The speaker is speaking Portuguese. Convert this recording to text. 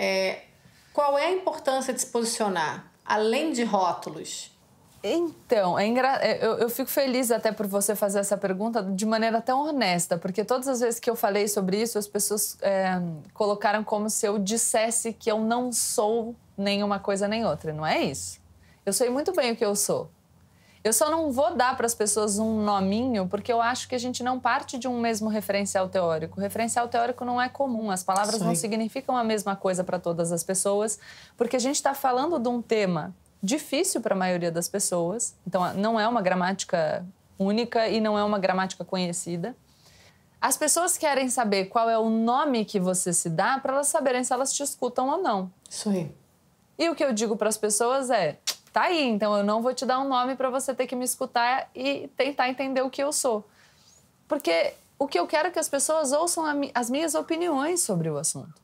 É, qual é a importância de se posicionar, além de rótulos? Então, é engra... É, eu, eu fico feliz até por você fazer essa pergunta de maneira tão honesta, porque todas as vezes que eu falei sobre isso, as pessoas é, colocaram como se eu dissesse que eu não sou nenhuma coisa nem outra. Não é isso. Eu sei muito bem o que eu sou. Eu só não vou dar para as pessoas um nominho, porque eu acho que a gente não parte de um mesmo referencial teórico. O referencial teórico não é comum, as palavras não significam a mesma coisa para todas as pessoas, porque a gente está falando de um tema difícil para a maioria das pessoas, então não é uma gramática única e não é uma gramática conhecida. As pessoas querem saber qual é o nome que você se dá para elas saberem se elas te escutam ou não. Isso aí. E o que eu digo para as pessoas é: tá aí, então eu não vou te dar um nome para você ter que me escutar e tentar entender o que eu sou. Porque o que eu quero é que as pessoas ouçam as minhas opiniões sobre o assunto.